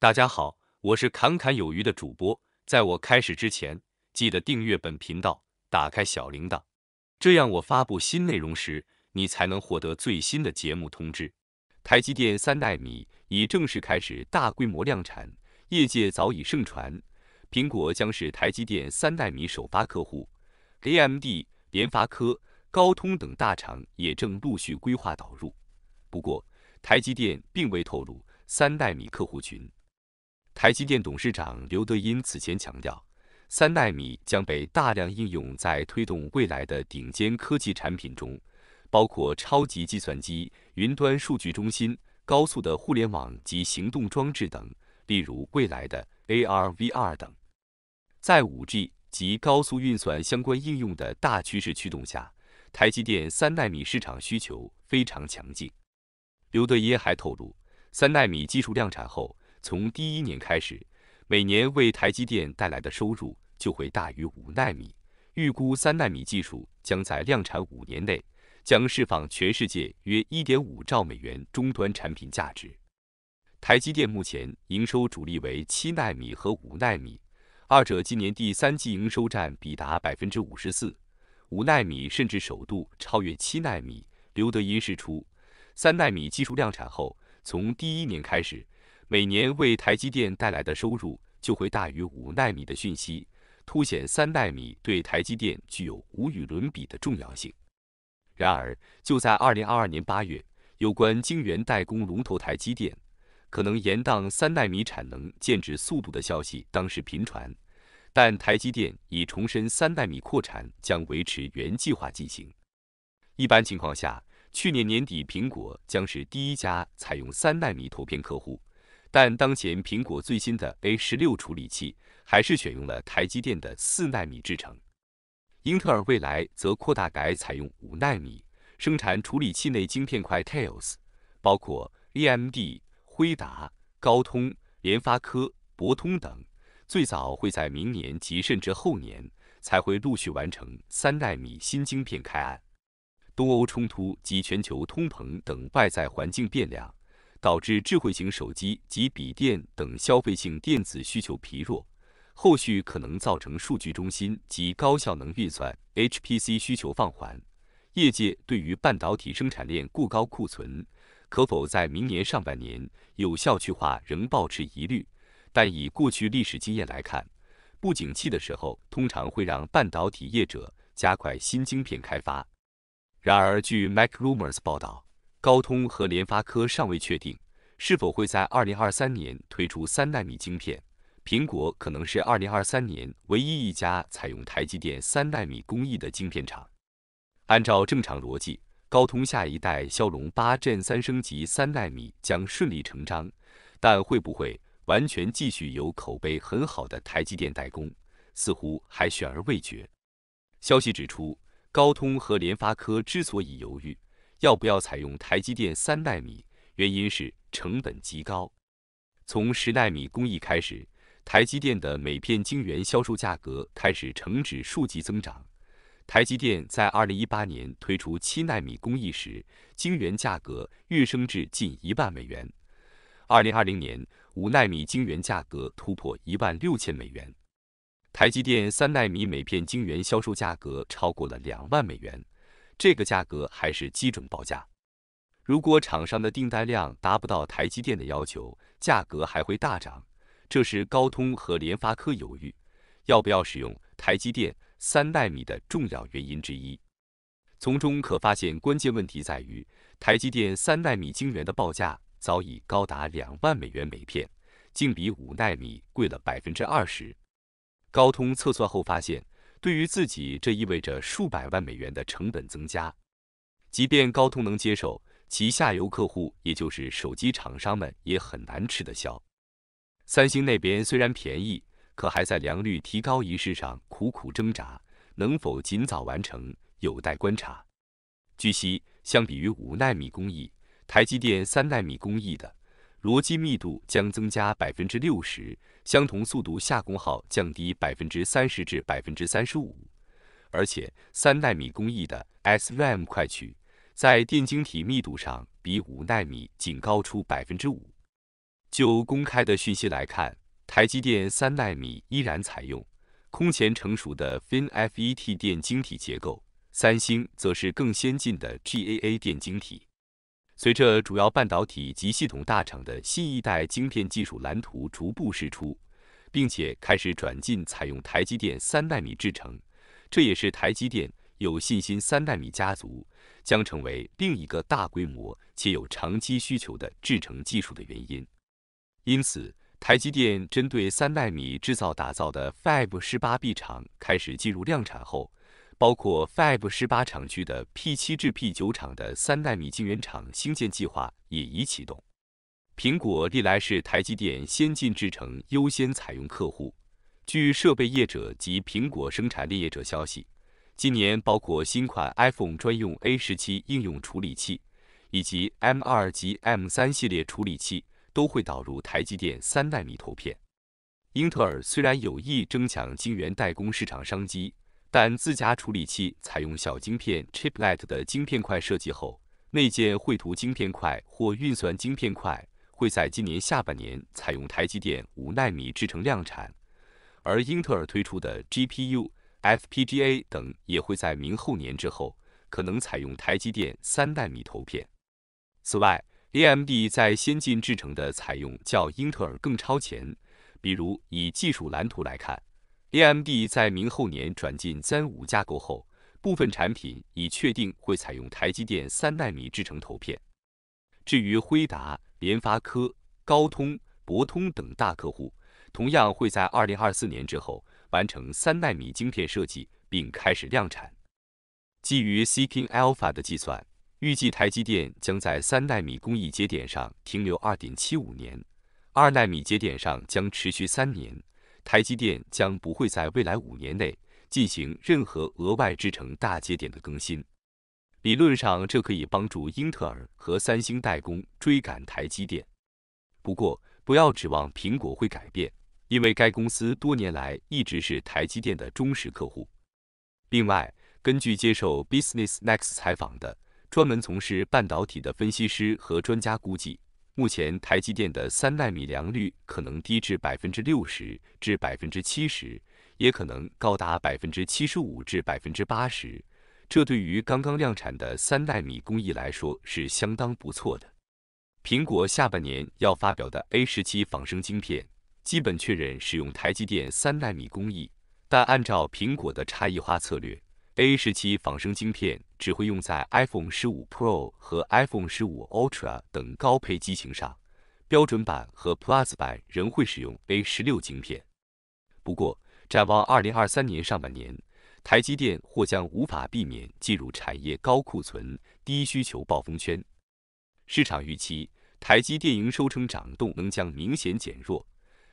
大家好，我是侃侃有余的主播。在我开始之前，记得订阅本频道，打开小铃铛，这样我发布新内容时，你才能获得最新的节目通知。台积电三纳米已正式开始大规模量产，业界早已盛传，苹果将是台积电三纳米首发客户，AMD、联发科、高通等大厂也正陆续规划导入。不过，台积电并未透露三纳米客户群。台积电董事长刘德音此前强调，三纳米将被大量应用在推动未来的顶尖科技产品中，包括超级计算机、云端数据中心、高速的互联网及行动装置等，例如未来的 AR、VR 等。在五 G 及高速运算相关应用的大趋势驱动下，台积电三纳米市场需求非常强劲。刘德耶还透露，三纳米技术量产后。从第一年开始，每年为台积电带来的收入就会大于五纳米。预估三纳米技术将在量产五年内将释放全世界约一点五兆美元终端产品价值。台积电目前营收主力为七纳米和五纳米，二者今年第三季营收占比达百分之五十四，五纳米甚至首度超越七纳米。刘德音示出，三纳米技术量产后，从第一年开始。每年为台积电带来的收入就会大于五纳米的讯息，凸显三纳米对台积电具有无与伦比的重要性。然而，就在二零二二年八月，有关晶圆代工龙头台积电可能延宕三纳米产能建制速度的消息当时频传，但台积电已重申三纳米扩产将维持原计划进行。一般情况下，去年年底苹果将是第一家采用三纳米图片客户。但当前苹果最新的 A 十六处理器还是选用了台积电的四纳米制程，英特尔未来则扩大改采用五纳米生产处理器内晶片块 Tiles，包括 AMD、辉达、高通、联发科、博通等，最早会在明年及甚至后年才会陆续完成三纳米新晶片开案。东欧冲突及全球通膨等外在环境变量。导致智慧型手机及笔电等消费性电子需求疲弱，后续可能造成数据中心及高效能运算 （HPC） 需求放缓。业界对于半导体生产链过高库存可否在明年上半年有效去化仍抱持疑虑，但以过去历史经验来看，不景气的时候通常会让半导体业者加快新晶片开发。然而，据 MacRumors 报道。高通和联发科尚未确定是否会在二零二三年推出三纳米晶片。苹果可能是二零二三年唯一一家采用台积电三纳米工艺的晶片厂。按照正常逻辑，高通下一代骁龙八 Gen 三升级三纳米将顺理成章，但会不会完全继续由口碑很好的台积电代工，似乎还悬而未决。消息指出，高通和联发科之所以犹豫。要不要采用台积电三纳米？原因是成本极高。从十纳米工艺开始，台积电的每片晶圆销售价格开始呈指数级增长。台积电在二零一八年推出七纳米工艺时，晶圆价格跃升至近一万美元。二零二零年，五纳米晶圆价格突破一万六千美元。台积电三纳米每片晶圆销售价格超过了两万美元。这个价格还是基准报价，如果厂商的订单量达不到台积电的要求，价格还会大涨。这是高通和联发科犹豫要不要使用台积电三纳米的重要原因之一。从中可发现，关键问题在于台积电三纳米晶圆的报价早已高达两万美元每片，竟比五纳米贵了百分之二十。高通测算后发现。对于自己，这意味着数百万美元的成本增加。即便高通能接受，其下游客户，也就是手机厂商们，也很难吃得消。三星那边虽然便宜，可还在良率提高仪式上苦苦挣扎，能否尽早完成，有待观察。据悉，相比于五纳米工艺，台积电三纳米工艺的。逻辑密度将增加百分之六十，相同速度下功耗降低百分之三十至百分之三十五。而且，三纳米工艺的 SRAM 快取在电晶体密度上比五纳米仅高出百分之五。就公开的讯息来看，台积电三纳米依然采用空前成熟的 FinFET 电晶体结构，三星则是更先进的 GAA 电晶体。随着主要半导体及系统大厂的新一代晶片技术蓝图逐步释出，并且开始转进采用台积电三纳米制程，这也是台积电有信心三纳米家族将成为另一个大规模且有长期需求的制程技术的原因。因此，台积电针对三纳米制造打造的 Fab 十八 B 厂开始进入量产后。包括 Fab 十八厂区的 P 七至 P 九厂的三纳米晶圆厂兴建计划也已启动。苹果历来是台积电先进制程优先采用客户。据设备业者及苹果生产链业者消息，今年包括新款 iPhone 专用 A 十七应用处理器以及 M 二及 M 三系列处理器都会导入台积电三纳米投片。英特尔虽然有意争抢晶圆代工市场商机。但自家处理器采用小晶片 chiplet 的晶片块设计后，内建绘图晶片块或运算晶片块会在今年下半年采用台积电五纳米制程量产，而英特尔推出的 GPU、FPGA 等也会在明后年之后可能采用台积电三纳米投片。此外，AMD 在先进制程的采用较英特尔更超前，比如以技术蓝图来看。AMD 在明后年转进 Zen 五架构后，部分产品已确定会采用台积电三纳米制程投片。至于辉达、联发科、高通、博通等大客户，同样会在2024年之后完成三纳米晶片设计，并开始量产。基于 Seeking Alpha 的计算，预计台积电将在三纳米工艺节点上停留2.75年，二纳米节点上将持续三年。台积电将不会在未来五年内进行任何额外制程大节点的更新。理论上，这可以帮助英特尔和三星代工追赶台积电。不过，不要指望苹果会改变，因为该公司多年来一直是台积电的忠实客户。另外，根据接受 Business Next 采访的专门从事半导体的分析师和专家估计。目前，台积电的三纳米良率可能低至百分之六十至百分之七十，也可能高达百分之七十五至百分之八十。这对于刚刚量产的三纳米工艺来说是相当不错的。苹果下半年要发表的 A 十七仿生晶片，基本确认使用台积电三纳米工艺，但按照苹果的差异化策略。A 十七仿生晶片只会用在 iPhone 十五 Pro 和 iPhone 十五 Ultra 等高配机型上，标准版和 Plus 版仍会使用 A 十六晶片。不过，展望二零二三年上半年，台积电或将无法避免进入产业高库存、低需求暴风圈。市场预期，台积电营收成长动能将明显减弱，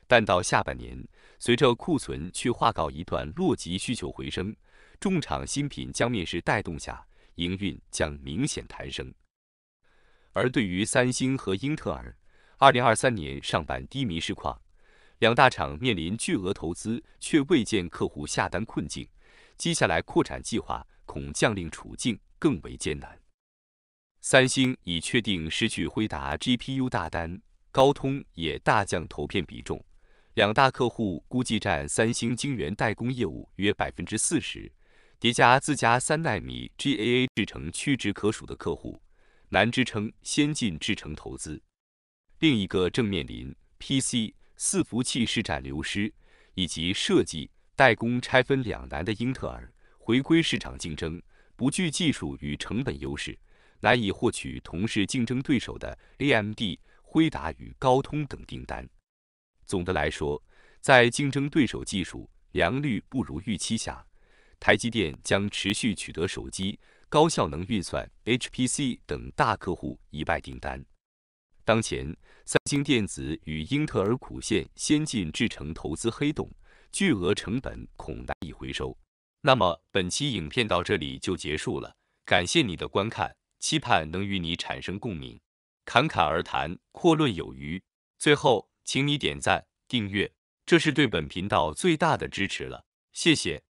但到下半年，随着库存去化告一段落及需求回升。重厂新品将面世带动下，营运将明显抬升。而对于三星和英特尔，2023年上半年低迷市况，两大厂面临巨额投资却未见客户下单困境，接下来扩产计划恐将令处境更为艰难。三星已确定失去辉达 GPU 大单，高通也大降投片比重，两大客户估计占三星晶圆代工业务约百分之四十。叠加自家三纳米 GAA 制成屈指可数的客户，难支撑先进制程投资。另一个正面临 PC 四服务器市占流失以及设计代工拆分两难的英特尔，回归市场竞争不具技术与成本优势，难以获取同是竞争对手的 AMD、辉达与高通等订单。总的来说，在竞争对手技术良率不如预期下。台积电将持续取得手机、高效能运算 （HPC） 等大客户一败订单。当前三星电子与英特尔苦陷先进制程投资黑洞，巨额成本恐难以回收。那么本期影片到这里就结束了，感谢你的观看，期盼能与你产生共鸣。侃侃而谈，阔论有余。最后，请你点赞、订阅，这是对本频道最大的支持了。谢谢。